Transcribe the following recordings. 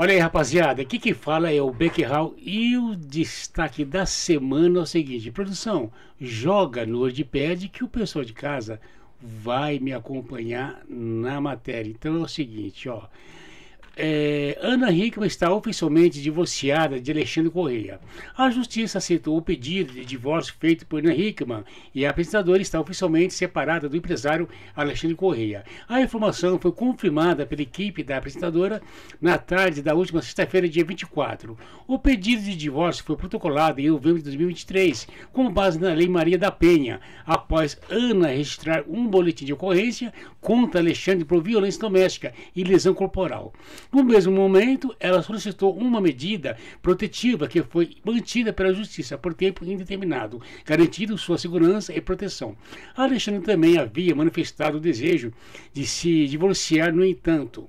Olha aí, rapaziada, aqui que fala é o Beckerhal e o destaque da semana é o seguinte: produção, joga no WordPad que o pessoal de casa vai me acompanhar na matéria. Então é o seguinte, ó. É, Ana Hickman está oficialmente divorciada de Alexandre Correia. A justiça aceitou o pedido de divórcio feito por Ana Hickman e a apresentadora está oficialmente separada do empresário Alexandre Correia. A informação foi confirmada pela equipe da apresentadora na tarde da última sexta-feira, dia 24. O pedido de divórcio foi protocolado em novembro de 2023, com base na Lei Maria da Penha, após Ana registrar um boletim de ocorrência contra Alexandre por violência doméstica e lesão corporal. No mesmo momento, ela solicitou uma medida protetiva que foi mantida pela Justiça por tempo indeterminado, garantindo sua segurança e proteção. Alexandre também havia manifestado o desejo de se divorciar, no entanto.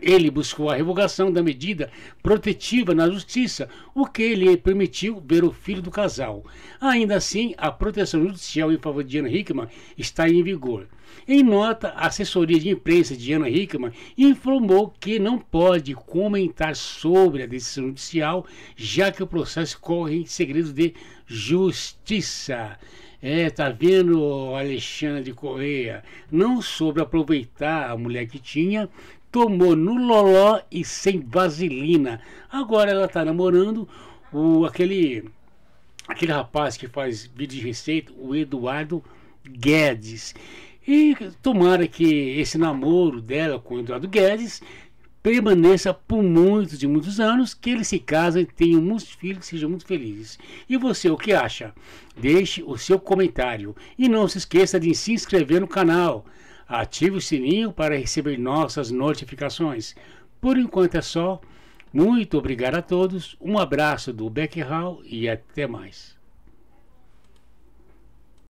Ele buscou a revogação da medida protetiva na justiça, o que lhe permitiu ver o filho do casal. Ainda assim, a proteção judicial em favor de Ana Hickman está em vigor. Em nota, a assessoria de imprensa de Ana Hickman informou que não pode comentar sobre a decisão judicial, já que o processo corre em segredo de justiça. É, tá vendo, Alexandre Correia? Não soube aproveitar a mulher que tinha, tomou no loló e sem vaselina. Agora ela tá namorando o aquele aquele rapaz que faz vídeo de receita, o Eduardo Guedes. E tomara que esse namoro dela com o Eduardo Guedes permaneça por muitos e muitos anos, que eles se casem, tenham muitos filhos, sejam muito felizes. E você, o que acha? Deixe o seu comentário e não se esqueça de se inscrever no canal. Ative o sininho para receber nossas notificações. Por enquanto é só. Muito obrigado a todos, um abraço do Beck Hall e até mais.